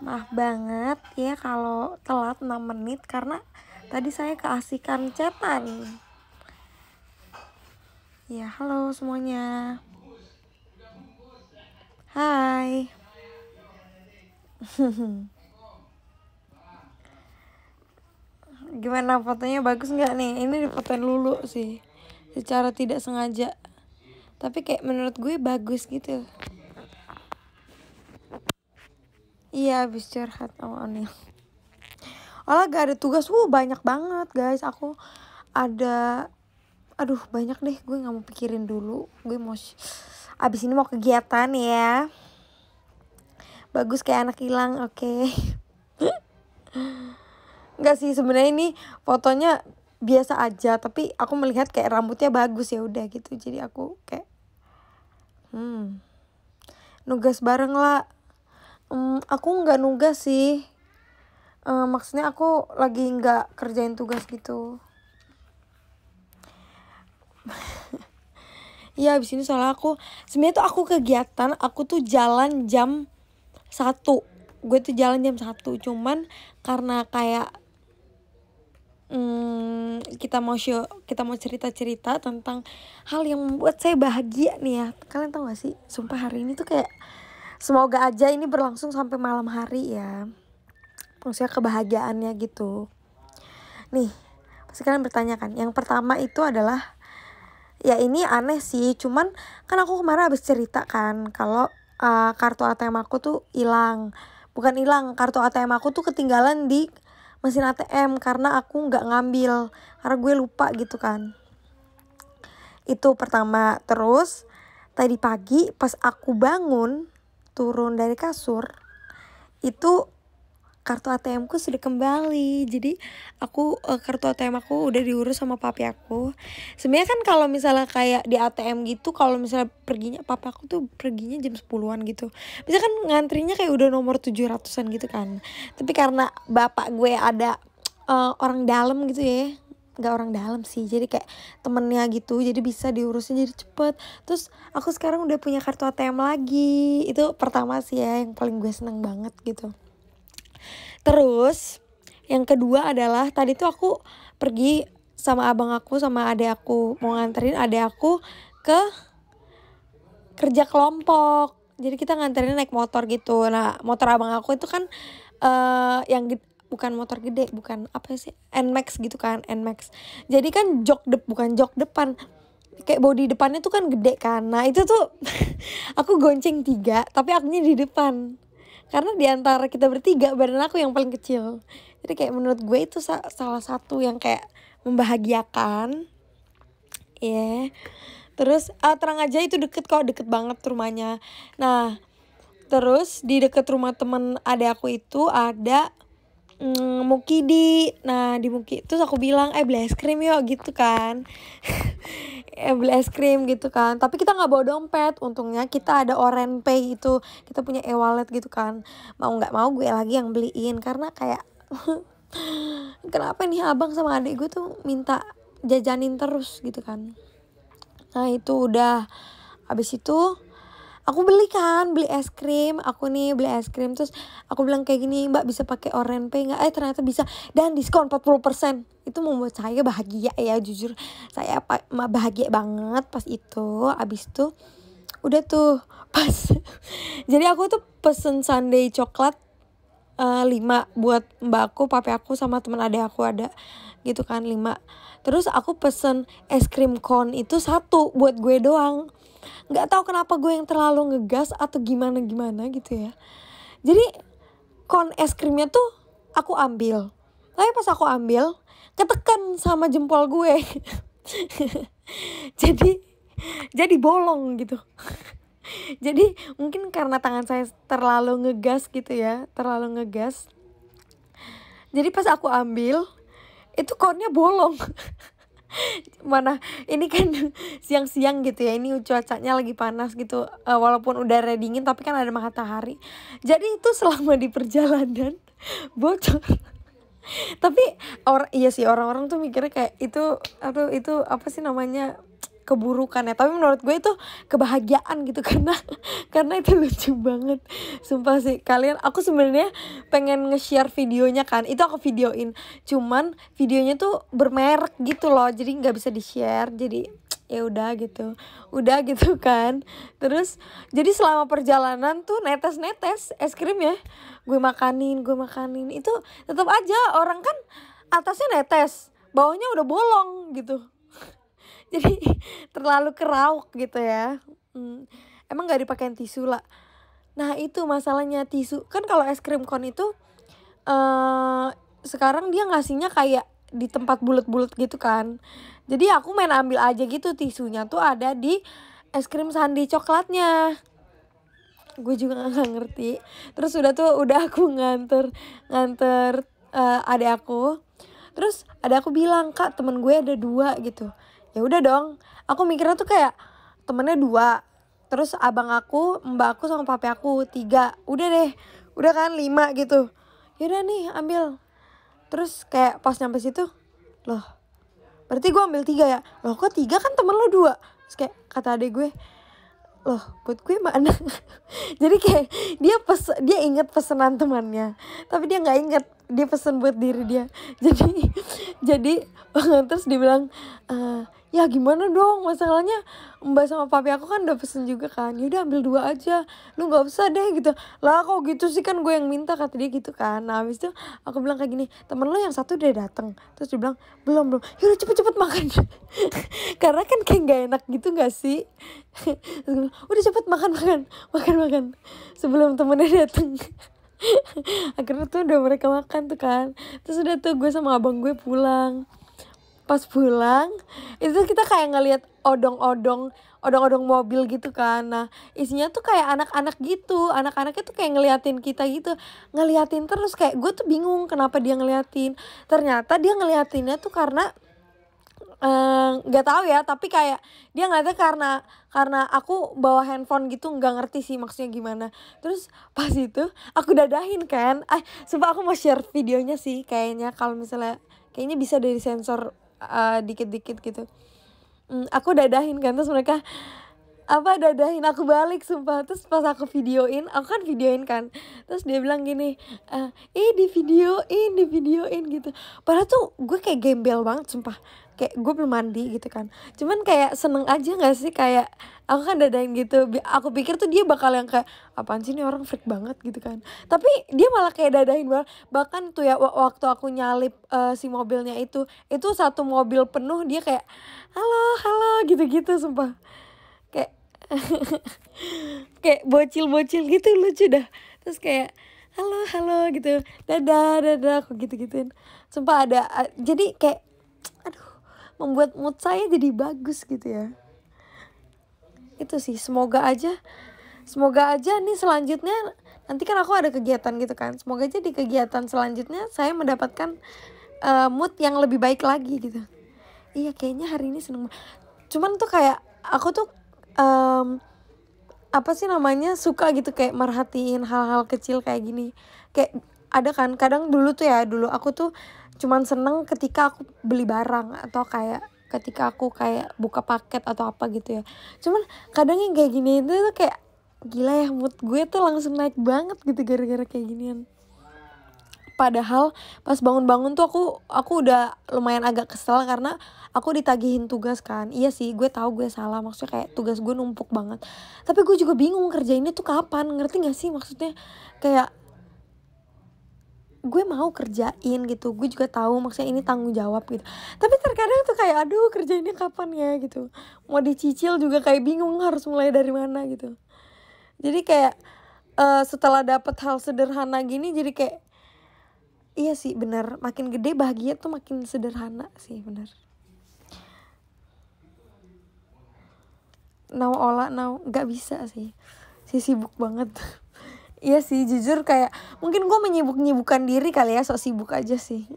maaf banget ya kalau telat 6 menit karena tadi saya keasikan cetan ya halo semuanya hai gimana fotonya bagus nggak nih ini difotoin lulu sih secara tidak sengaja tapi kayak menurut gue bagus gitu Iya habis curhat sama oh, Onil. gak ada tugas, wuh banyak banget guys. Aku ada, aduh banyak deh. Gue nggak mau pikirin dulu. Gue mau abis ini mau kegiatan ya. Bagus kayak anak hilang, oke. Okay. Enggak sih sebenarnya ini fotonya biasa aja, tapi aku melihat kayak rambutnya bagus ya udah gitu. Jadi aku kayak hmm. Nugas bareng lah um, aku nggak nugas sih um, maksudnya aku lagi nggak kerjain tugas gitu ya abis ini soalnya aku sebenarnya tuh aku kegiatan aku tuh jalan jam satu gue tuh jalan jam satu cuman karena kayak hmm, kita mau show kita mau cerita cerita tentang hal yang membuat saya bahagia nih ya kalian tau gak sih sumpah hari ini tuh kayak semoga aja ini berlangsung sampai malam hari ya maksudnya kebahagiaannya gitu nih pasti kalian bertanya kan yang pertama itu adalah ya ini aneh sih cuman kan aku kemarin habis cerita kan kalau uh, kartu ATM aku tuh hilang bukan hilang kartu ATM aku tuh ketinggalan di mesin ATM karena aku nggak ngambil karena gue lupa gitu kan itu pertama terus tadi pagi pas aku bangun turun dari kasur itu kartu ATM ku sudah kembali jadi aku eh, kartu ATM aku udah diurus sama papi aku sebenarnya kan kalau misalnya kayak di ATM gitu kalau misalnya perginya papi aku tuh perginya jam 10-an gitu bisa kan ngantrinya kayak udah nomor 700-an gitu kan tapi karena bapak gue ada uh, orang dalam gitu ya nggak orang dalam sih jadi kayak temennya gitu jadi bisa diurusin jadi cepet terus aku sekarang udah punya kartu ATM lagi itu pertama sih ya yang paling gue seneng banget gitu terus yang kedua adalah tadi tuh aku pergi sama abang aku sama adek aku mau nganterin adek aku ke kerja kelompok jadi kita nganterin naik motor gitu nah motor abang aku itu kan uh, yang bukan motor gede bukan apa sih Nmax gitu kan Nmax jadi kan jok dep bukan jok depan kayak body depannya tuh kan gede kan nah itu tuh aku gonceng tiga tapi akunya di depan karena di antara kita bertiga badan aku yang paling kecil jadi kayak menurut gue itu salah satu yang kayak membahagiakan ya yeah. terus uh, terang aja itu deket kok deket banget rumahnya nah terus di deket rumah temen ada aku itu ada mm, Muki nah di Muki terus aku bilang eh beli es krim yuk gitu kan eh beli es krim gitu kan tapi kita gak bawa dompet untungnya kita ada oren pay itu kita punya e wallet gitu kan mau gak mau gue lagi yang beliin karena kayak kenapa nih abang sama adik gue tuh minta jajanin terus gitu kan nah itu udah abis itu aku beli kan beli es krim aku nih beli es krim terus aku bilang kayak gini mbak bisa pakai orange pay nggak eh ternyata bisa dan diskon 40% itu membuat saya bahagia ya jujur saya bahagia banget pas itu abis itu udah tuh pas jadi aku tuh pesen sunday coklat uh, eh, 5 buat mbakku, papi aku sama teman adik aku ada gitu kan 5. Terus aku pesen es krim cone itu satu buat gue doang nggak tahu kenapa gue yang terlalu ngegas atau gimana gimana gitu ya jadi kon es krimnya tuh aku ambil tapi pas aku ambil ketekan sama jempol gue jadi jadi bolong gitu jadi mungkin karena tangan saya terlalu ngegas gitu ya terlalu ngegas jadi pas aku ambil itu konnya bolong mana ini kan siang-siang gitu ya ini cuacanya lagi panas gitu uh, walaupun udah dingin tapi kan ada matahari jadi itu selama di perjalanan bocor tapi orang iya sih orang-orang tuh mikirnya kayak itu atau itu apa sih namanya keburukan ya tapi menurut gue itu kebahagiaan gitu karena karena itu lucu banget sumpah sih kalian aku sebenarnya pengen nge-share videonya kan itu aku videoin cuman videonya tuh bermerek gitu loh jadi nggak bisa di-share jadi ya udah gitu udah gitu kan terus jadi selama perjalanan tuh netes netes es krim ya gue makanin gue makanin itu tetap aja orang kan atasnya netes bawahnya udah bolong gitu jadi terlalu kerauk gitu ya hmm. emang nggak dipakein tisu lah nah itu masalahnya tisu kan kalau es krim kon itu uh, sekarang dia ngasihnya kayak di tempat bulat-bulat gitu kan jadi aku main ambil aja gitu tisunya tuh ada di es krim sandi coklatnya gue juga gak ngerti terus udah tuh udah aku nganter nganter uh, eh, ada aku terus ada aku bilang kak temen gue ada dua gitu ya udah dong aku mikirnya tuh kayak temennya dua terus abang aku mbak aku sama papi aku tiga udah deh udah kan lima gitu yaudah nih ambil terus kayak pas nyampe situ loh berarti gue ambil tiga ya loh kok tiga kan temen lo dua terus kayak kata adek gue loh buat gue mana jadi kayak dia pes dia inget pesanan temannya tapi dia nggak inget dia pesen buat diri dia jadi jadi terus dibilang eh, ya gimana dong masalahnya mbak sama papi aku kan udah pesen juga kan yaudah ambil dua aja lu nggak usah deh gitu lah kok gitu sih kan gue yang minta kata dia gitu kan nah habis itu aku bilang kayak gini temen lu yang satu udah dateng terus dia bilang belum belum yaudah cepet cepet makan karena kan kayak nggak enak gitu nggak sih udah cepet makan makan makan makan sebelum temennya dateng akhirnya tuh udah mereka makan tuh kan terus udah tuh gue sama abang gue pulang pas pulang itu kita kayak ngelihat odong-odong odong-odong mobil gitu kan nah isinya tuh kayak anak-anak gitu anak-anaknya tuh kayak ngeliatin kita gitu ngeliatin terus kayak gue tuh bingung kenapa dia ngeliatin ternyata dia ngeliatinnya tuh karena eh, nggak uh, tahu ya tapi kayak dia ngeliatnya karena karena aku bawa handphone gitu nggak ngerti sih maksudnya gimana terus pas itu aku dadahin kan eh sumpah aku mau share videonya sih kayaknya kalau misalnya kayaknya bisa dari sensor dikit eh, dikit-dikit gitu. Mm, aku dadahin kan terus mereka apa dadahin aku balik sumpah terus pas aku videoin aku kan videoin kan terus dia bilang gini eh ih di videoin di videoin gitu padahal tuh gue kayak gembel banget sumpah kayak gue belum mandi gitu kan cuman kayak seneng aja gak sih kayak aku kan dadahin gitu aku pikir tuh dia bakal yang kayak apaan sih ini orang freak banget gitu kan tapi dia malah kayak dadahin banget bahkan tuh ya waktu aku nyalip uh, si mobilnya itu itu satu mobil penuh dia kayak halo halo gitu-gitu sumpah kayak bocil-bocil gitu lucu dah terus kayak halo halo gitu dadah dadah aku gitu gituin sumpah ada jadi kayak aduh membuat mood saya jadi bagus gitu ya itu sih semoga aja semoga aja nih selanjutnya nanti kan aku ada kegiatan gitu kan semoga aja di kegiatan selanjutnya saya mendapatkan uh, mood yang lebih baik lagi gitu iya kayaknya hari ini seneng cuman tuh kayak aku tuh um, apa sih namanya suka gitu kayak merhatiin hal-hal kecil kayak gini kayak ada kan kadang dulu tuh ya dulu aku tuh cuman seneng ketika aku beli barang atau kayak ketika aku kayak buka paket atau apa gitu ya cuman kadang yang kayak gini itu tuh kayak gila ya mood gue tuh langsung naik banget gitu gara-gara kayak ginian padahal pas bangun-bangun tuh aku aku udah lumayan agak kesel karena aku ditagihin tugas kan iya sih gue tahu gue salah maksudnya kayak tugas gue numpuk banget tapi gue juga bingung kerjainnya tuh kapan ngerti gak sih maksudnya kayak gue mau kerjain gitu gue juga tahu maksudnya ini tanggung jawab gitu tapi terkadang tuh kayak aduh kerjainnya kapan ya gitu mau dicicil juga kayak bingung harus mulai dari mana gitu jadi kayak uh, setelah dapat hal sederhana gini jadi kayak iya sih bener makin gede bahagia tuh makin sederhana sih bener nau ola nau nggak bisa sih si sibuk banget iya sih jujur kayak mungkin gue menyibuk nyibukan diri kali ya sok sibuk aja sih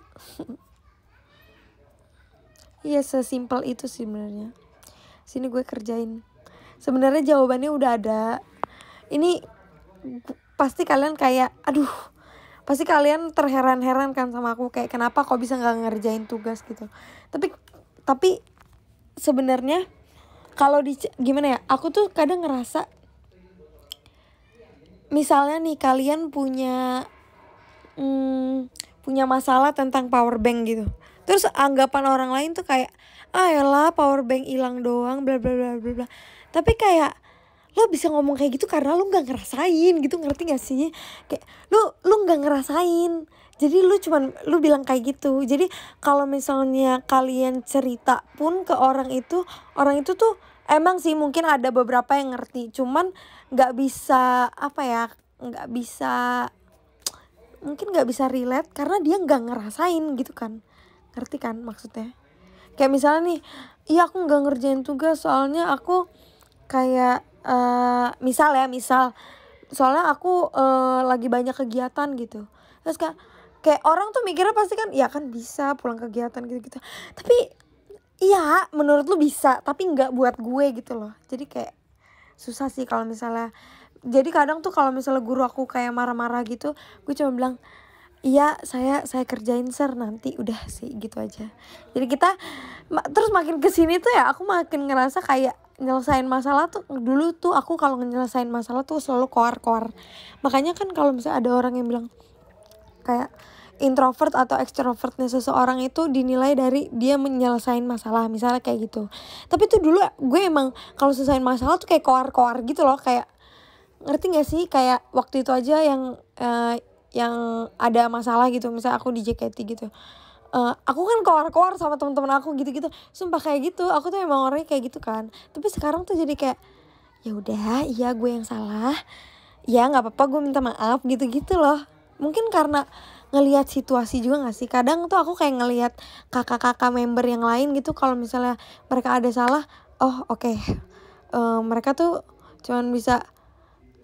iya sesimpel itu sih sebenarnya sini gue kerjain sebenarnya jawabannya udah ada ini pasti kalian kayak aduh pasti kalian terheran-heran kan sama aku kayak kenapa kok bisa nggak ngerjain tugas gitu tapi tapi sebenarnya kalau di gimana ya aku tuh kadang ngerasa misalnya nih kalian punya hmm, punya masalah tentang power bank gitu terus anggapan orang lain tuh kayak ah ya power bank hilang doang bla bla bla bla bla tapi kayak lo bisa ngomong kayak gitu karena lo nggak ngerasain gitu ngerti gak sih kayak lo lo nggak ngerasain jadi lu cuman lu bilang kayak gitu jadi kalau misalnya kalian cerita pun ke orang itu orang itu tuh emang sih mungkin ada beberapa yang ngerti cuman nggak bisa apa ya nggak bisa mungkin nggak bisa relate karena dia nggak ngerasain gitu kan ngerti kan maksudnya kayak misalnya nih iya aku nggak ngerjain tugas soalnya aku kayak Eh, misal ya misal soalnya aku uh, lagi banyak kegiatan gitu terus kayak kayak orang tuh mikirnya pasti kan ya kan bisa pulang kegiatan gitu gitu tapi iya menurut lu bisa tapi nggak buat gue gitu loh jadi kayak susah sih kalau misalnya jadi kadang tuh kalau misalnya guru aku kayak marah-marah gitu gue cuma bilang iya saya saya kerjain sir nanti udah sih gitu aja jadi kita ma terus makin kesini tuh ya aku makin ngerasa kayak nyelesain masalah tuh dulu tuh aku kalau nyelesain masalah tuh selalu koar-koar makanya kan kalau misalnya ada orang yang bilang kayak introvert atau extrovertnya seseorang itu dinilai dari dia menyelesaikan masalah misalnya kayak gitu tapi tuh dulu gue emang kalau selesaiin masalah tuh kayak koar-koar gitu loh kayak ngerti gak sih kayak waktu itu aja yang uh, yang ada masalah gitu misalnya aku di JKT gitu uh, aku kan keluar-keluar sama teman-teman aku gitu-gitu sumpah kayak gitu aku tuh emang orangnya kayak gitu kan tapi sekarang tuh jadi kayak ya udah iya gue yang salah ya nggak apa-apa gue minta maaf gitu-gitu loh mungkin karena ngelihat situasi juga gak sih kadang tuh aku kayak ngelihat kakak-kakak member yang lain gitu kalau misalnya mereka ada salah oh oke okay. uh, eh, mereka tuh cuman bisa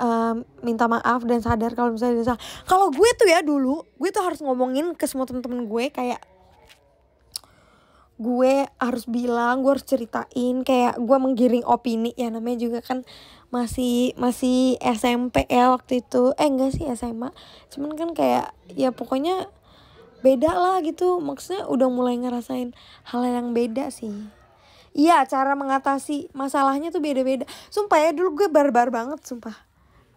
uh, minta maaf dan sadar kalau misalnya salah. Kalau gue tuh ya dulu, gue tuh harus ngomongin ke semua temen-temen gue kayak gue harus bilang gue harus ceritain kayak gue menggiring opini ya namanya juga kan masih masih SMP ya waktu itu eh enggak sih SMA cuman kan kayak ya pokoknya beda lah gitu maksudnya udah mulai ngerasain hal yang beda sih iya cara mengatasi masalahnya tuh beda-beda sumpah ya dulu gue barbar banget sumpah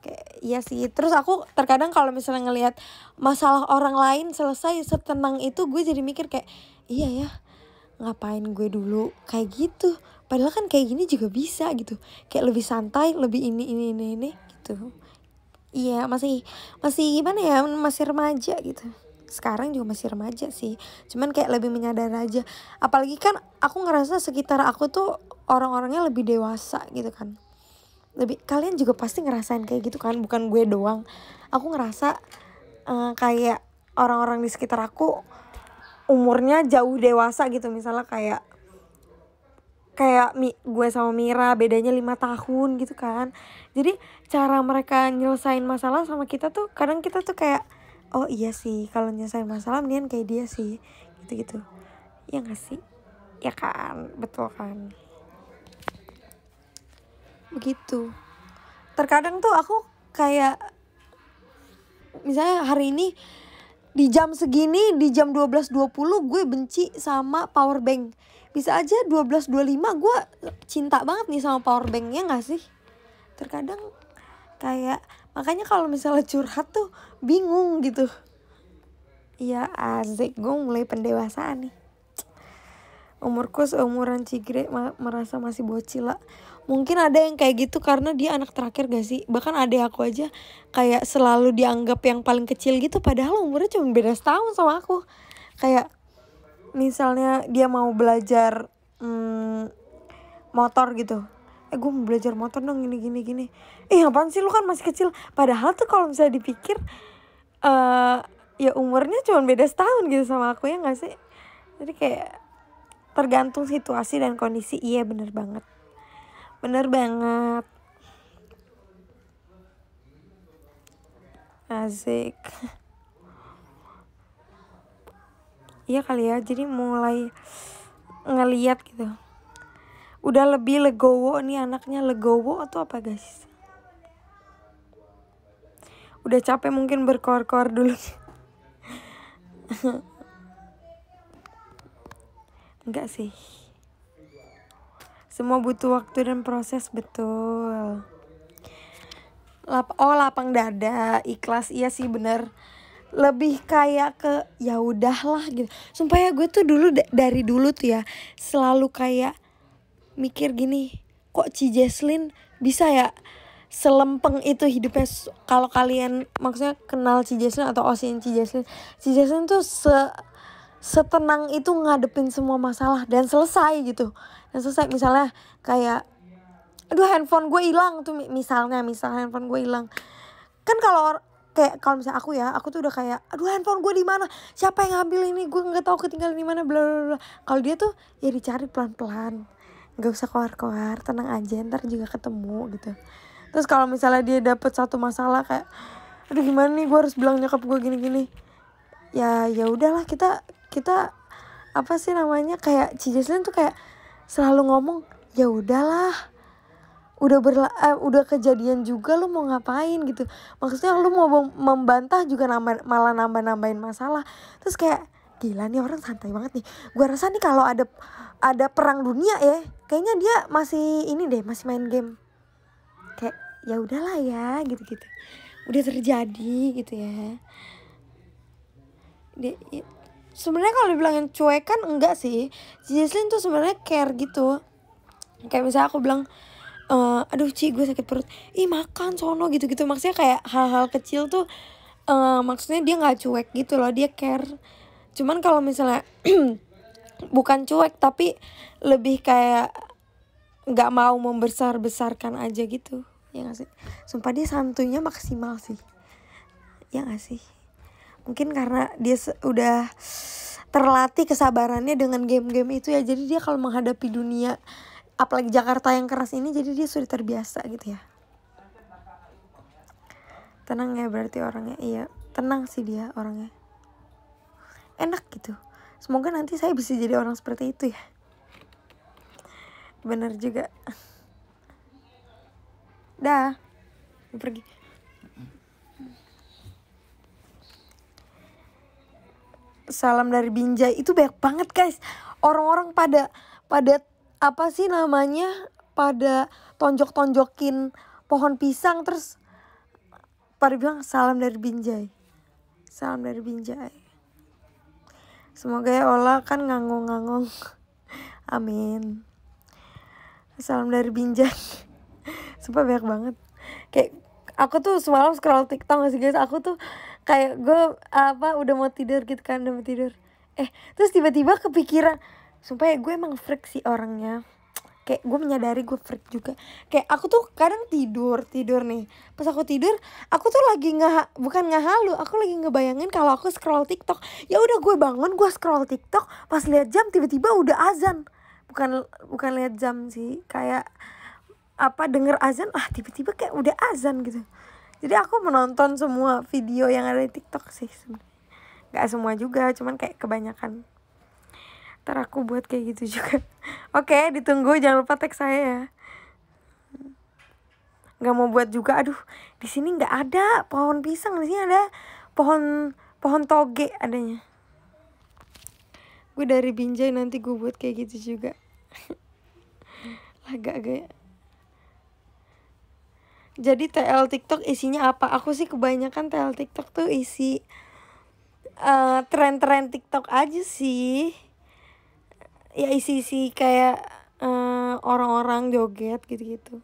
kayak iya sih terus aku terkadang kalau misalnya ngelihat masalah orang lain selesai setenang itu gue jadi mikir kayak iya ya ngapain gue dulu kayak gitu padahal kan kayak gini juga bisa gitu kayak lebih santai lebih ini ini ini ini gitu iya masih masih gimana ya masih remaja gitu sekarang juga masih remaja sih cuman kayak lebih menyadari aja apalagi kan aku ngerasa sekitar aku tuh orang-orangnya lebih dewasa gitu kan lebih kalian juga pasti ngerasain kayak gitu kan bukan gue doang aku ngerasa uh, kayak orang-orang di sekitar aku umurnya jauh dewasa gitu misalnya kayak kayak mi, gue sama Mira bedanya lima tahun gitu kan jadi cara mereka nyelesain masalah sama kita tuh kadang kita tuh kayak oh iya sih kalau nyelesain masalah mendingan kayak dia sih gitu gitu ya gak sih ya kan betul kan begitu terkadang tuh aku kayak misalnya hari ini di jam segini di jam 12.20 gue benci sama power bank bisa aja 12.25 gue cinta banget nih sama power banknya gak sih terkadang kayak makanya kalau misalnya curhat tuh bingung gitu Iya asik gue mulai pendewasaan nih umurku seumuran Cigre ma merasa masih bocil lah mungkin ada yang kayak gitu karena dia anak terakhir gak sih bahkan ada aku aja kayak selalu dianggap yang paling kecil gitu padahal umurnya cuma beda setahun sama aku kayak misalnya dia mau belajar hmm, motor gitu eh gue mau belajar motor dong gini gini gini eh apaan sih lu kan masih kecil padahal tuh kalau misalnya dipikir eh uh, ya umurnya cuma beda setahun gitu sama aku ya gak sih jadi kayak tergantung situasi dan kondisi iya bener banget bener banget asik iya kali ya jadi mulai ngeliat gitu udah lebih legowo nih anaknya legowo atau apa guys udah capek mungkin berkor-kor dulu Enggak sih. Semua butuh waktu dan proses betul. Lap oh lapang dada, ikhlas iya sih bener lebih kayak ke ya udahlah gitu. Sumpah ya gue tuh dulu dari dulu tuh ya selalu kayak mikir gini, kok Ci Jesslyn bisa ya selempeng itu hidupnya kalau kalian maksudnya kenal Ci Jesslyn atau osin Ci Jesslyn, Ci Jesslyn tuh se setenang itu ngadepin semua masalah dan selesai gitu dan selesai misalnya kayak aduh handphone gue hilang tuh misalnya misalnya handphone gue hilang kan kalau kayak kalau misalnya aku ya aku tuh udah kayak aduh handphone gue di mana siapa yang ngambil ini gue nggak tahu ketinggalan di mana bla bla bla kalau dia tuh ya dicari pelan pelan nggak usah keluar keluar tenang aja ntar juga ketemu gitu terus kalau misalnya dia dapet satu masalah kayak aduh gimana nih gue harus bilang nyokap gue gini gini ya ya udahlah kita kita apa sih namanya kayak Cijeslin tuh kayak selalu ngomong ya udahlah udah berla eh, udah kejadian juga lu mau ngapain gitu maksudnya lu mau membantah juga nambah, malah nambah nambahin masalah terus kayak gila nih orang santai banget nih gua rasa nih kalau ada ada perang dunia ya kayaknya dia masih ini deh masih main game kayak ya udahlah ya gitu gitu udah terjadi gitu ya dia ya, sebenarnya kalau dibilangin cuek kan enggak sih si Jesslyn tuh sebenarnya care gitu kayak misalnya aku bilang e, aduh Ci gue sakit perut ih makan sono gitu gitu maksudnya kayak hal-hal kecil tuh uh, maksudnya dia nggak cuek gitu loh dia care cuman kalau misalnya bukan cuek tapi lebih kayak nggak mau membesar besarkan aja gitu ya gak sih sumpah dia santunya maksimal sih ya gak sih mungkin karena dia udah terlatih kesabarannya dengan game-game itu ya jadi dia kalau menghadapi dunia apalagi Jakarta yang keras ini jadi dia sudah terbiasa gitu ya tenang ya berarti orangnya iya tenang sih dia orangnya enak gitu semoga nanti saya bisa jadi orang seperti itu ya bener juga dah pergi salam dari Binjai itu banyak banget guys orang-orang pada pada apa sih namanya pada tonjok-tonjokin pohon pisang terus pada bilang salam dari Binjai salam dari Binjai semoga ya Allah kan ngangong-ngangong amin salam dari Binjai sumpah banyak banget kayak aku tuh semalam scroll TikTok gak sih guys aku tuh kayak gue apa udah mau tidur gitu kan udah mau tidur eh terus tiba-tiba kepikiran supaya gue emang freak sih orangnya kayak gue menyadari gue freak juga kayak aku tuh kadang tidur tidur nih pas aku tidur aku tuh lagi nggak bukan nggak halu aku lagi ngebayangin kalau aku scroll tiktok ya udah gue bangun gue scroll tiktok pas lihat jam tiba-tiba udah azan bukan bukan lihat jam sih kayak apa denger azan ah tiba-tiba kayak udah azan gitu jadi aku menonton semua video yang ada di TikTok sih sebenarnya nggak semua juga cuman kayak kebanyakan ntar aku buat kayak gitu juga oke okay, ditunggu jangan lupa tag saya ya nggak mau buat juga aduh di sini nggak ada pohon pisang di sini ada pohon pohon toge adanya gue dari Binjai nanti gue buat kayak gitu juga agak-agak jadi TL TikTok isinya apa? Aku sih kebanyakan TL TikTok tuh isi tren eh, tren-tren TikTok aja sih. Ya isi-isi kayak orang eh, orang-orang joget gitu-gitu.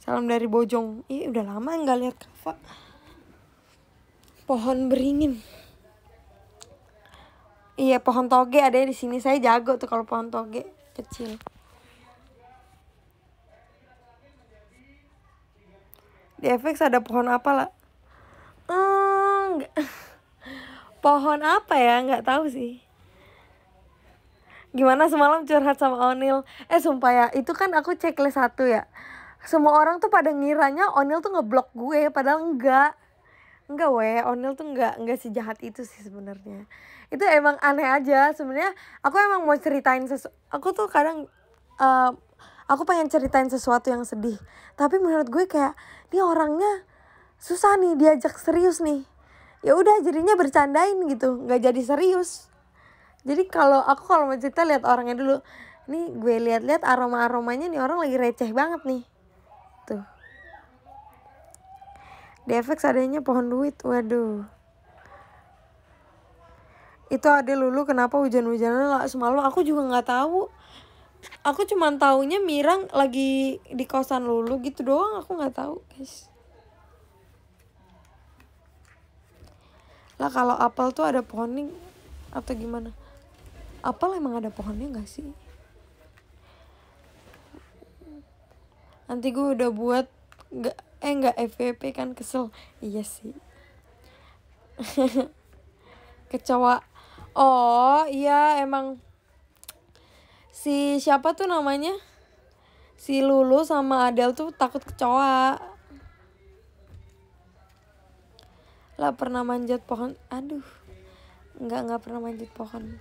Salam dari Bojong. Ih, udah lama nggak lihat Kava. Pohon beringin. Iya pohon toge ada di sini saya jago tuh kalau pohon toge kecil. di FX ada pohon apa lah eh, hmm, pohon apa ya nggak tahu sih gimana semalam curhat sama Onil eh sumpah ya itu kan aku checklist satu ya semua orang tuh pada ngiranya Onil tuh ngeblok gue padahal enggak enggak weh Onil tuh enggak enggak jahat itu sih sebenarnya itu emang aneh aja sebenarnya aku emang mau ceritain sesu aku tuh kadang uh, aku pengen ceritain sesuatu yang sedih tapi menurut gue kayak ini orangnya susah nih diajak serius nih ya udah jadinya bercandain gitu nggak jadi serius jadi kalau aku kalau mau cerita lihat orangnya dulu nih gue lihat-lihat aroma aromanya nih orang lagi receh banget nih tuh di efek adanya pohon duit waduh itu ada lulu kenapa hujan-hujanan semalam aku juga nggak tahu aku cuma taunya Mirang lagi di kosan Lulu gitu doang aku nggak tahu guys lah kalau apel tuh ada pohonnya atau gimana apel emang ada pohonnya nggak sih nanti gue udah buat nggak eh nggak FVP kan kesel iya sih kecewa oh iya emang si siapa tuh namanya si Lulu sama Adel tuh takut kecoa lah pernah manjat pohon aduh nggak nggak pernah manjat pohon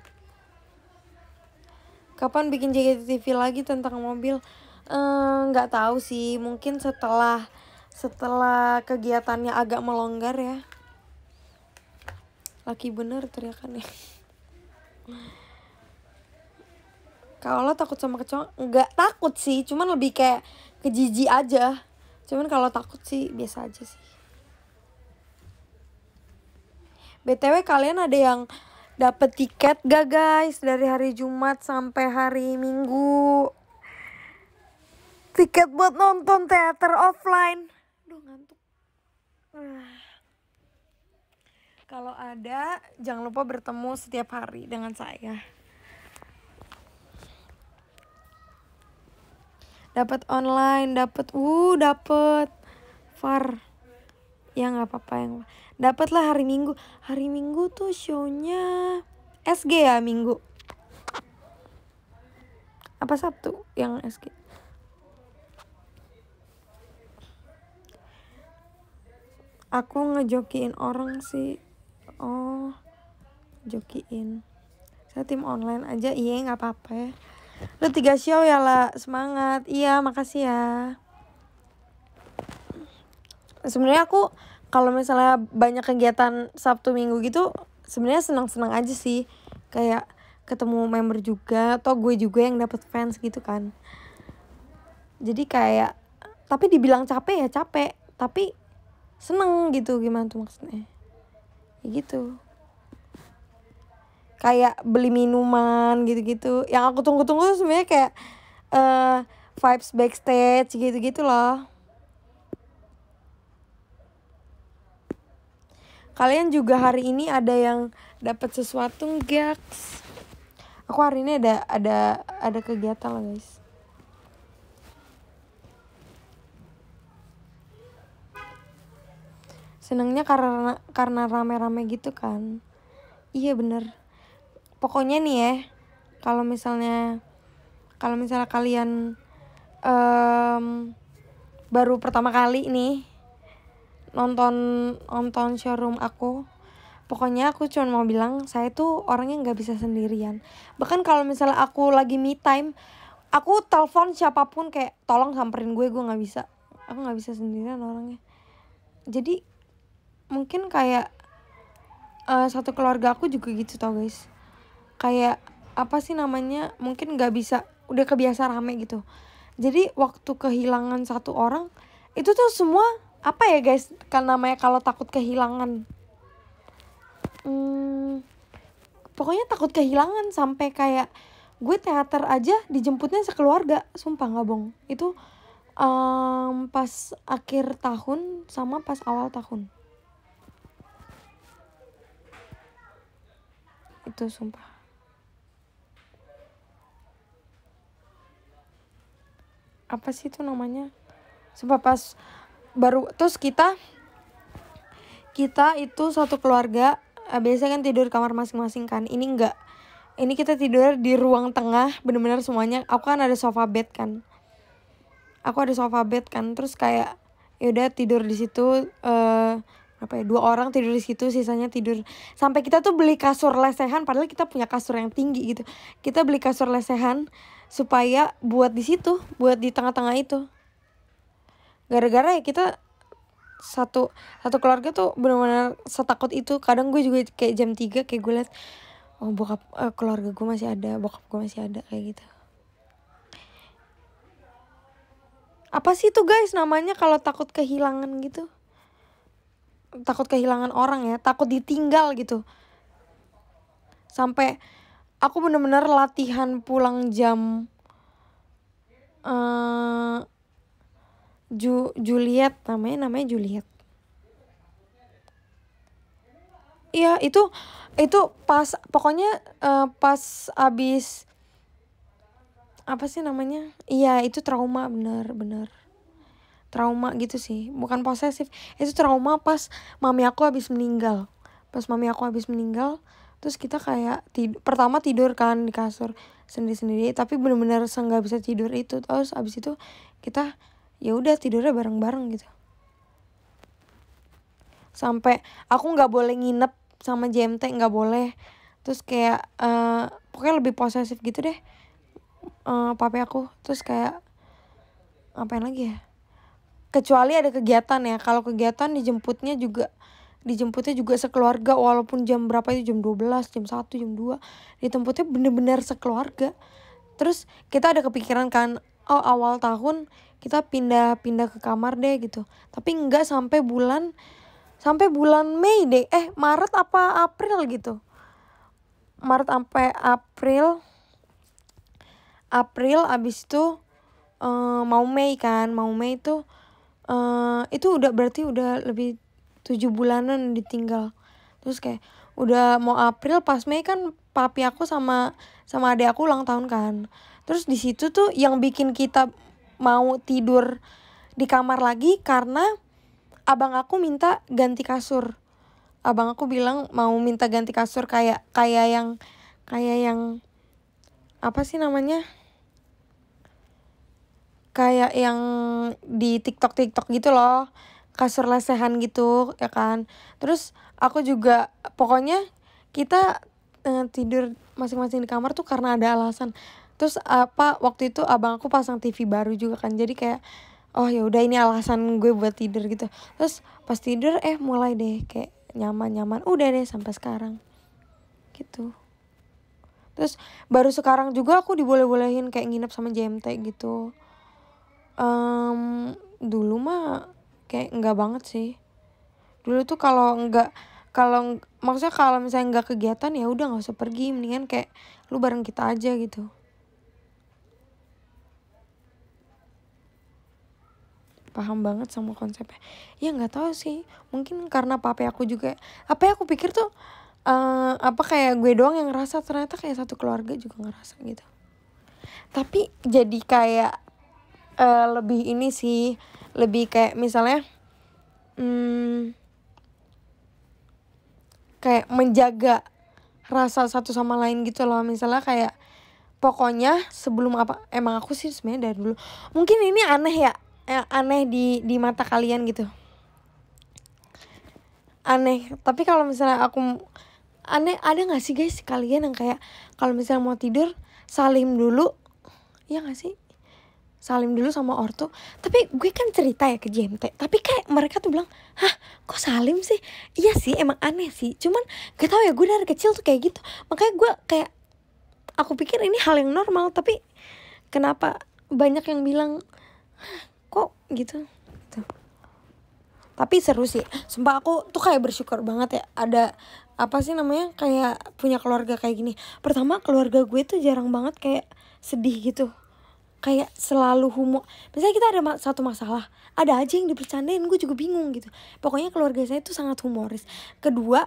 kapan bikin JKT lagi tentang mobil eh, nggak ehm, tahu sih mungkin setelah setelah kegiatannya agak melonggar ya laki bener teriakannya kalau lo takut sama kecoa nggak takut sih cuman lebih kayak kejiji aja cuman kalau takut sih biasa aja sih btw kalian ada yang dapat tiket gak guys dari hari Jumat sampai hari Minggu tiket buat nonton teater offline aduh ngantuk ah. kalau ada jangan lupa bertemu setiap hari dengan saya dapat online dapat uh dapat far ya nggak apa-apa yang dapat lah hari minggu hari minggu tuh shownya SG ya minggu apa Sabtu yang SG aku ngejokiin orang sih oh jokiin saya tim online aja iya nggak apa-apa ya Lu tiga show ya lah, semangat. Iya, makasih ya. Sebenarnya aku kalau misalnya banyak kegiatan Sabtu Minggu gitu, sebenarnya senang-senang aja sih. Kayak ketemu member juga, atau gue juga yang dapet fans gitu kan. Jadi kayak, tapi dibilang capek ya capek, tapi seneng gitu gimana tuh maksudnya. Ya gitu kayak beli minuman gitu-gitu yang aku tunggu-tunggu tuh sebenarnya kayak uh, vibes backstage gitu-gitu loh kalian juga hari ini ada yang dapat sesuatu nggak? Aku hari ini ada ada ada kegiatan lah guys. Senangnya karena karena rame-rame gitu kan. Iya bener pokoknya nih ya kalau misalnya kalau misalnya kalian um, baru pertama kali nih nonton nonton showroom aku pokoknya aku cuma mau bilang saya tuh orangnya nggak bisa sendirian bahkan kalau misalnya aku lagi me time aku telepon siapapun kayak tolong samperin gue gue nggak bisa aku nggak bisa sendirian orangnya jadi mungkin kayak uh, satu keluarga aku juga gitu tau guys kayak apa sih namanya mungkin nggak bisa udah kebiasa rame gitu jadi waktu kehilangan satu orang itu tuh semua apa ya guys kan namanya kalau takut kehilangan hmm, pokoknya takut kehilangan sampai kayak gue teater aja dijemputnya sekeluarga sumpah nggak bong itu um, pas akhir tahun sama pas awal tahun itu sumpah apa sih itu namanya sumpah pas baru terus kita kita itu satu keluarga eh, biasanya kan tidur kamar masing-masing kan ini enggak ini kita tidur di ruang tengah bener-bener semuanya aku kan ada sofa bed kan aku ada sofa bed kan terus kayak yaudah tidur di situ uh, apa ya dua orang tidur di situ sisanya tidur sampai kita tuh beli kasur lesehan padahal kita punya kasur yang tinggi gitu kita beli kasur lesehan supaya buat di situ buat di tengah-tengah itu gara-gara ya kita satu satu keluarga tuh benar-benar setakut itu kadang gue juga kayak jam 3 kayak gue liat oh bokap uh, keluarga gue masih ada bokap gue masih ada kayak gitu apa sih itu guys namanya kalau takut kehilangan gitu takut kehilangan orang ya takut ditinggal gitu sampai aku bener-bener latihan pulang jam uh, Ju Juliet namanya namanya Juliet Iya itu itu pas pokoknya uh, pas abis apa sih namanya iya itu trauma bener bener trauma gitu sih bukan posesif itu trauma pas mami aku abis meninggal pas mami aku abis meninggal terus kita kayak tid pertama tidur kan di kasur sendiri-sendiri tapi bener-bener nggak bisa tidur itu terus abis itu kita ya udah tidurnya bareng-bareng gitu sampai aku nggak boleh nginep sama JMT nggak boleh terus kayak uh, pokoknya lebih posesif gitu deh uh, papi aku terus kayak ngapain lagi ya kecuali ada kegiatan ya kalau kegiatan dijemputnya juga dijemputnya juga sekeluarga walaupun jam berapa itu jam 12, jam 1, jam 2 dijemputnya bener-bener sekeluarga terus kita ada kepikiran kan oh awal tahun kita pindah-pindah ke kamar deh gitu tapi nggak sampai bulan sampai bulan Mei deh eh Maret apa April gitu Maret sampai April April abis itu uh, mau Mei kan mau Mei itu uh, eh, itu udah berarti udah lebih tujuh bulanan ditinggal terus kayak udah mau April pas Mei kan papi aku sama sama adik aku ulang tahun kan terus di situ tuh yang bikin kita mau tidur di kamar lagi karena abang aku minta ganti kasur abang aku bilang mau minta ganti kasur kayak kayak yang kayak yang apa sih namanya kayak yang di TikTok TikTok gitu loh kasur lesehan gitu ya kan terus aku juga pokoknya kita uh, tidur masing-masing di kamar tuh karena ada alasan terus apa eh, waktu itu abang aku pasang TV baru juga kan jadi kayak oh ya udah ini alasan gue buat tidur gitu terus pas tidur eh mulai deh kayak nyaman nyaman udah deh sampai sekarang gitu terus baru sekarang juga aku diboleh-bolehin kayak nginep sama JMT gitu um, dulu mah kayak enggak banget sih dulu tuh kalau enggak kalau maksudnya kalau misalnya enggak kegiatan ya udah nggak usah pergi mendingan kayak lu bareng kita aja gitu paham banget sama konsepnya ya nggak tahu sih mungkin karena papi aku juga apa ya aku pikir tuh uh, apa kayak gue doang yang ngerasa ternyata kayak satu keluarga juga ngerasa gitu tapi jadi kayak uh, lebih ini sih lebih kayak misalnya hmm, kayak menjaga rasa satu sama lain gitu loh misalnya kayak pokoknya sebelum apa emang aku sih sebenarnya dari dulu mungkin ini aneh ya, ya aneh di di mata kalian gitu aneh tapi kalau misalnya aku aneh ada nggak sih guys kalian yang kayak kalau misalnya mau tidur salim dulu ya nggak sih salim dulu sama ortu tapi gue kan cerita ya ke JMT tapi kayak mereka tuh bilang hah kok salim sih iya sih emang aneh sih cuman gak tau ya gue dari kecil tuh kayak gitu makanya gue kayak aku pikir ini hal yang normal tapi kenapa banyak yang bilang kok gitu tuh. Gitu. tapi seru sih sumpah aku tuh kayak bersyukur banget ya ada apa sih namanya kayak punya keluarga kayak gini pertama keluarga gue tuh jarang banget kayak sedih gitu kayak selalu humor misalnya kita ada satu masalah ada aja yang dipercandain gue juga bingung gitu pokoknya keluarga saya itu sangat humoris kedua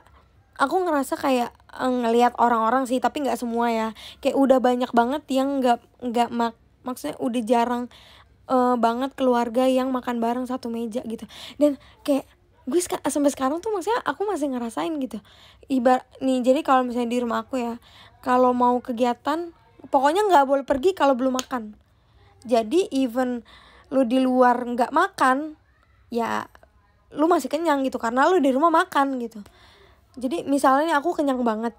aku ngerasa kayak eh, ngelihat orang-orang sih tapi nggak semua ya kayak udah banyak banget yang nggak nggak mak maksudnya udah jarang uh, banget keluarga yang makan bareng satu meja gitu dan kayak gue seka sampai sekarang tuh maksudnya aku masih ngerasain gitu ibar nih jadi kalau misalnya di rumah aku ya kalau mau kegiatan pokoknya nggak boleh pergi kalau belum makan jadi even lu di luar nggak makan ya lu masih kenyang gitu karena lu di rumah makan gitu jadi misalnya aku kenyang banget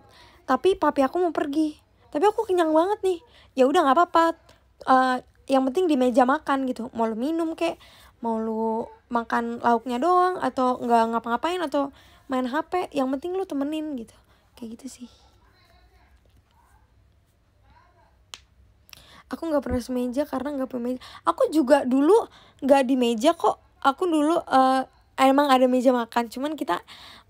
tapi papi aku mau pergi tapi aku kenyang banget nih ya udah nggak apa-apa uh, yang penting di meja makan gitu mau lu minum kek mau lu makan lauknya doang atau nggak ngapa-ngapain atau main hp yang penting lu temenin gitu kayak gitu sih aku nggak pernah semeja karena nggak pernah meja aku juga dulu nggak di meja kok aku dulu uh, emang ada meja makan cuman kita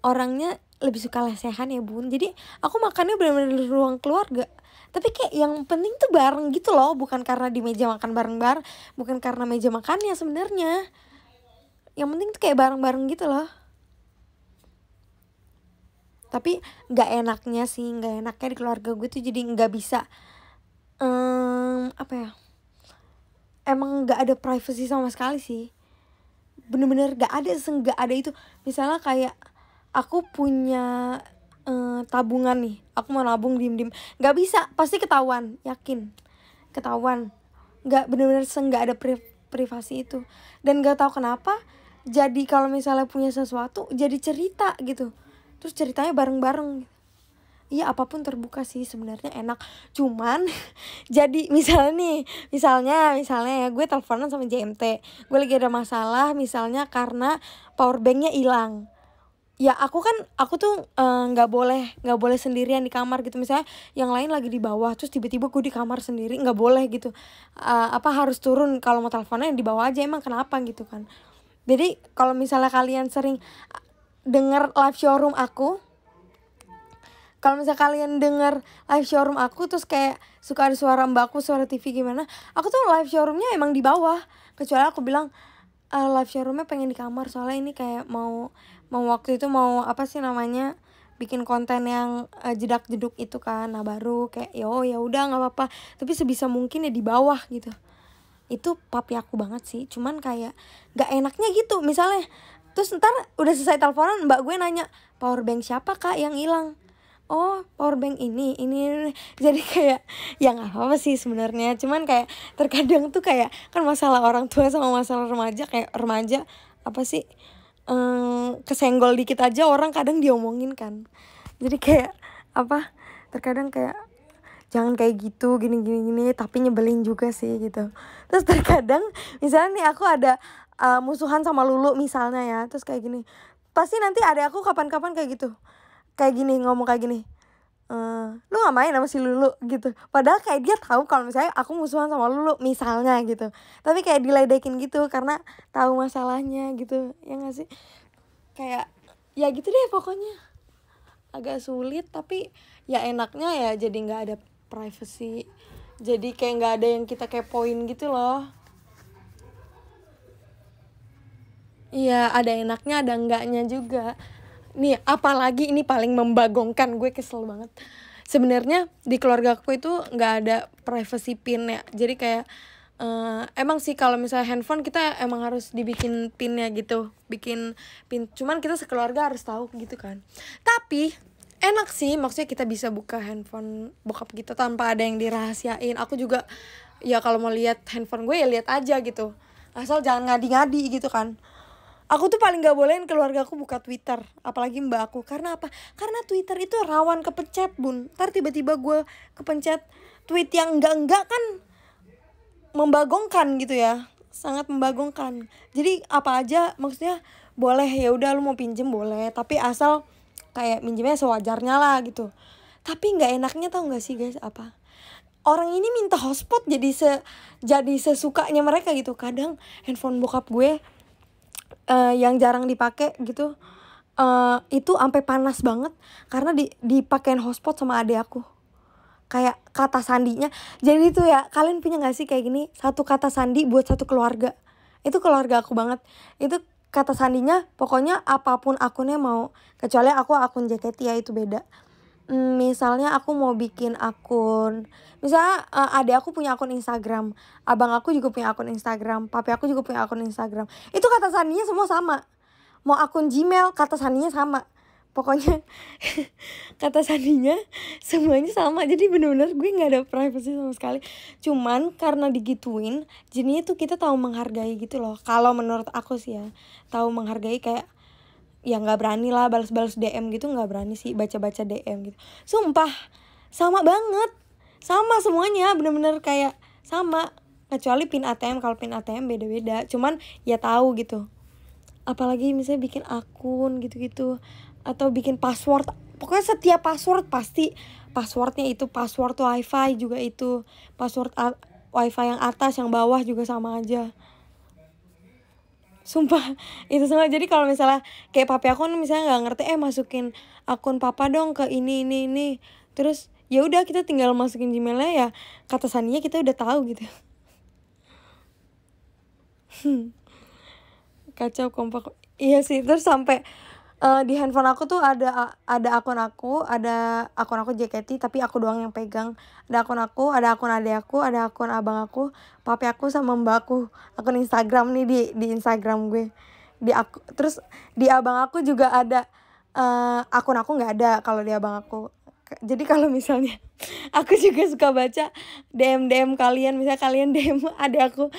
orangnya lebih suka lesehan ya bun jadi aku makannya benar-benar di ruang keluarga tapi kayak yang penting tuh bareng gitu loh bukan karena di meja makan bareng bareng bukan karena meja makannya sebenarnya yang penting tuh kayak bareng-bareng gitu loh tapi nggak enaknya sih nggak enaknya di keluarga gue tuh jadi nggak bisa um, apa ya emang nggak ada privacy sama sekali sih bener-bener gak ada senggak ada itu misalnya kayak aku punya uh, tabungan nih aku mau nabung diem-diem nggak bisa pasti ketahuan yakin ketahuan nggak bener-bener senggak ada pri privasi itu dan nggak tahu kenapa jadi kalau misalnya punya sesuatu jadi cerita gitu terus ceritanya bareng-bareng Iya apapun terbuka sih sebenarnya enak cuman jadi misalnya nih misalnya misalnya ya gue teleponan sama JMT gue lagi ada masalah misalnya karena powerbanknya hilang ya aku kan aku tuh eh, nggak uh, boleh nggak boleh sendirian di kamar gitu misalnya yang lain lagi di bawah terus tiba-tiba gue di kamar sendiri nggak boleh gitu uh, apa harus turun kalau mau teleponnya di bawah aja emang kenapa gitu kan jadi kalau misalnya kalian sering eh, denger live showroom aku kalau misalnya kalian dengar live showroom aku terus kayak suka ada suara mbakku suara TV gimana aku tuh live showroomnya emang di bawah kecuali aku bilang uh, live showroomnya pengen di kamar soalnya ini kayak mau mau waktu itu mau apa sih namanya bikin konten yang uh, jedak jeduk itu kan nah baru kayak yo ya udah nggak apa-apa tapi sebisa mungkin ya di bawah gitu itu papi aku banget sih cuman kayak nggak enaknya gitu misalnya terus ntar udah selesai teleponan mbak gue nanya power bank siapa kak yang hilang oh power bank ini ini, jadi kayak yang apa, apa sih sebenarnya cuman kayak terkadang tuh kayak kan masalah orang tua sama masalah remaja kayak remaja apa sih um, kesenggol dikit aja orang kadang diomongin kan jadi kayak apa terkadang kayak jangan kayak gitu gini gini gini tapi nyebelin juga sih gitu terus terkadang misalnya nih aku ada uh, musuhan sama Lulu misalnya ya terus kayak gini pasti nanti ada aku kapan-kapan kayak gitu kayak gini ngomong kayak gini Uh, lu gak main sama si Lulu gitu padahal kayak dia tahu kalau misalnya aku musuhan sama Lulu misalnya gitu tapi kayak diledekin gitu karena tahu masalahnya gitu ya gak sih kayak ya gitu deh pokoknya agak sulit tapi ya enaknya ya jadi nggak ada privacy jadi kayak nggak ada yang kita kepoin gitu loh Iya ada enaknya ada enggaknya juga nih apalagi ini paling membagongkan gue kesel banget sebenarnya di keluarga aku itu nggak ada privacy pin ya jadi kayak uh, emang sih kalau misalnya handphone kita emang harus dibikin pinnya gitu bikin pin cuman kita sekeluarga harus tahu gitu kan tapi enak sih maksudnya kita bisa buka handphone bokap kita tanpa ada yang dirahasiain aku juga ya kalau mau lihat handphone gue ya lihat aja gitu asal jangan ngadi-ngadi gitu kan aku tuh paling gak bolehin keluarga aku buka Twitter, apalagi mbak aku. Karena apa? Karena Twitter itu rawan kepencet, Bun. Ntar tiba-tiba gue kepencet tweet yang enggak-enggak kan membagongkan gitu ya. Sangat membagongkan. Jadi apa aja maksudnya boleh ya udah lu mau pinjem boleh, tapi asal kayak minjemnya sewajarnya lah gitu. Tapi nggak enaknya tau gak sih guys apa? orang ini minta hotspot jadi se jadi sesukanya mereka gitu kadang handphone bokap gue uh, yang jarang dipakai gitu uh, itu sampai panas banget karena di dipakein hotspot sama adik aku kayak kata sandinya jadi itu ya kalian punya gak sih kayak gini satu kata sandi buat satu keluarga itu keluarga aku banget itu kata sandinya pokoknya apapun akunnya mau kecuali aku akun JKT ya itu beda Hmm, misalnya aku mau bikin akun misalnya uh, eh, ada aku punya akun Instagram abang aku juga punya akun Instagram papi aku juga punya akun Instagram itu kata sandinya semua sama mau akun Gmail kata sandinya sama pokoknya kata sandinya semuanya sama jadi bener-bener gue nggak ada privacy sama sekali cuman karena digituin jadinya tuh kita tahu menghargai gitu loh kalau menurut aku sih ya tahu menghargai kayak ya nggak berani lah balas-balas DM gitu nggak berani sih baca-baca DM gitu sumpah sama banget sama semuanya bener-bener kayak sama kecuali pin ATM kalau pin ATM beda-beda cuman ya tahu gitu apalagi misalnya bikin akun gitu-gitu atau bikin password pokoknya setiap password pasti passwordnya itu password wifi juga itu password wifi yang atas yang bawah juga sama aja sumpah itu semua jadi kalau misalnya kayak papi aku kan misalnya nggak ngerti eh masukin akun papa dong ke ini ini ini terus ya udah kita tinggal masukin gmailnya ya kata saninya kita udah tahu gitu kacau kompak iya sih terus sampai uh, di handphone aku tuh ada ada akun aku, ada akun aku JKT tapi aku doang yang pegang. Ada akun aku, ada akun adik aku, ada akun abang aku, papi aku sama mbakku Akun Instagram nih di di Instagram gue. Di aku terus di abang aku juga ada uh, akun aku nggak ada kalau di abang aku. Jadi kalau misalnya aku juga suka baca DM DM kalian, misalnya kalian DM ada aku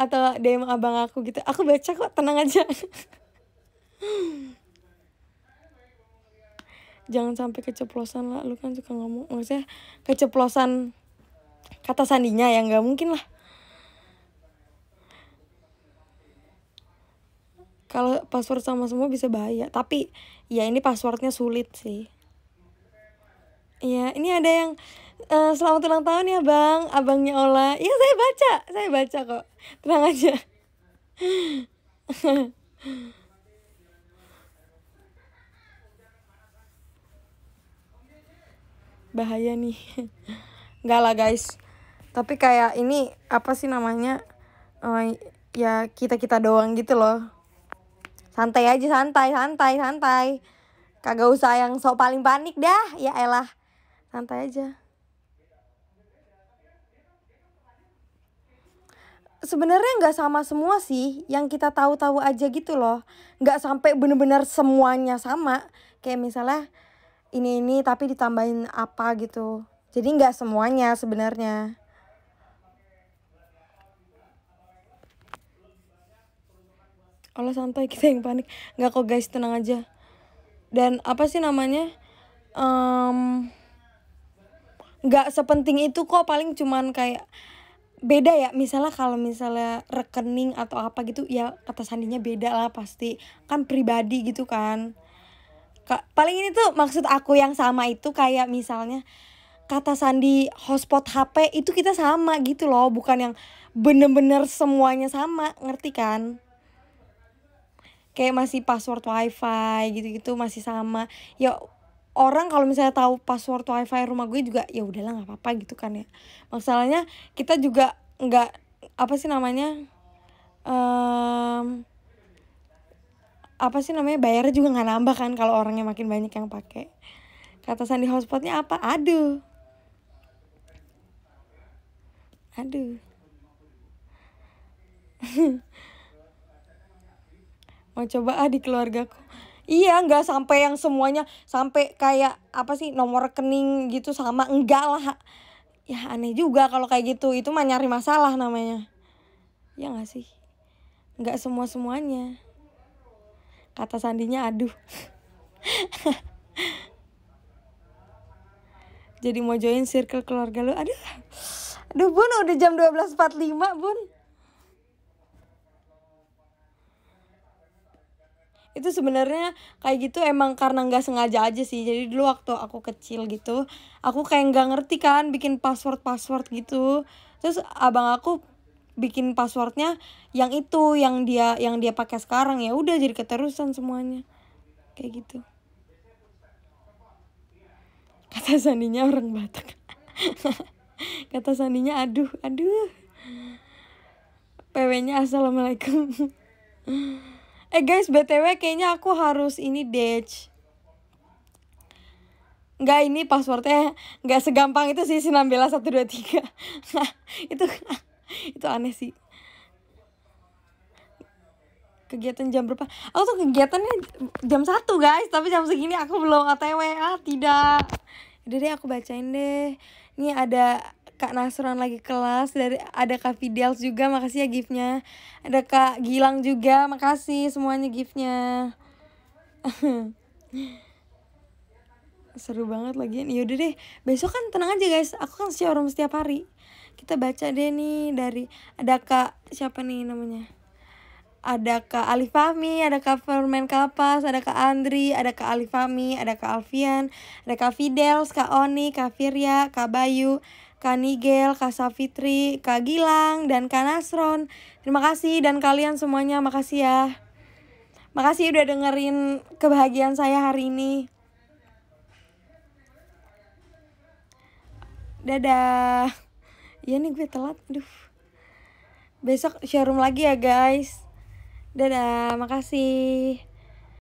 atau DM abang aku gitu, aku baca kok tenang aja. jangan sampai keceplosan lah lu kan suka ngomong maksudnya keceplosan kata sandinya ya nggak mungkin lah kalau password sama semua bisa bahaya tapi ya ini passwordnya sulit sih Iya, ini ada yang uh, selamat ulang tahun ya bang abangnya Ola Iya saya baca saya baca kok tenang aja bahaya nih nggak lah guys tapi kayak ini apa sih namanya uh, ya kita kita doang gitu loh santai aja santai santai santai kagak usah yang sok paling panik dah ya elah santai aja sebenarnya nggak sama semua sih yang kita tahu-tahu aja gitu loh nggak sampai bener-bener semuanya sama kayak misalnya ini ini tapi ditambahin apa gitu jadi nggak semuanya sebenarnya Allah santai kita yang panik nggak kok guys tenang aja dan apa sih namanya nggak um, sepenting itu kok paling cuman kayak beda ya misalnya kalau misalnya rekening atau apa gitu ya kata sandinya beda lah pasti kan pribadi gitu kan paling ini tuh maksud aku yang sama itu kayak misalnya kata sandi hotspot HP itu kita sama gitu loh bukan yang bener-bener semuanya sama ngerti kan kayak masih password wifi gitu-gitu masih sama ya orang kalau misalnya tahu password wifi rumah gue juga ya udahlah nggak apa-apa gitu kan ya masalahnya kita juga nggak apa sih namanya um, apa sih namanya bayarnya juga nggak nambah kan kalau orangnya makin banyak yang pakai kata sandi hotspotnya apa aduh aduh mau coba ah di keluargaku iya nggak sampai yang semuanya sampai kayak apa sih nomor rekening gitu sama enggak lah ya aneh juga kalau kayak gitu itu mah nyari masalah namanya ya nggak sih nggak semua semuanya kata sandinya aduh jadi mau join circle keluarga lu aduh aduh bun udah jam 12.45 bun itu sebenarnya kayak gitu emang karena nggak sengaja aja sih jadi dulu waktu aku kecil gitu aku kayak nggak ngerti kan bikin password password gitu terus abang aku bikin passwordnya yang itu yang dia yang dia pakai sekarang ya udah jadi keterusan semuanya kayak gitu kata sandinya orang Batak kata sandinya aduh aduh PW-nya assalamualaikum eh guys btw kayaknya aku harus ini deh nggak ini passwordnya nggak segampang itu sih sinambela satu dua tiga itu itu aneh sih kegiatan jam berapa aku tuh kegiatannya jam satu guys tapi jam segini aku belum otw ah tidak Jadi deh aku bacain deh ini ada Kak Nasron lagi kelas dari ada Kak Fidels juga makasih ya giftnya ada Kak Gilang juga makasih semuanya giftnya seru banget lagi ini. yaudah deh besok kan tenang aja guys aku kan orang setiap hari kita baca deh nih dari ada kak siapa nih namanya ada kak Alif Fahmi, ada kak Permen Kapas ada kak Andri, ada kak Alif ada kak Alfian, ada kak Fidel, kak Oni, kak Firya, kak Bayu, Kak Nigel, Kak Safitri, Kak Gilang, dan Kak Nasron. Terima kasih dan kalian semuanya makasih ya. Makasih udah dengerin kebahagiaan saya hari ini. Dadah. Iya nih gue telat, aduh. Besok showroom lagi ya guys. Dadah, makasih.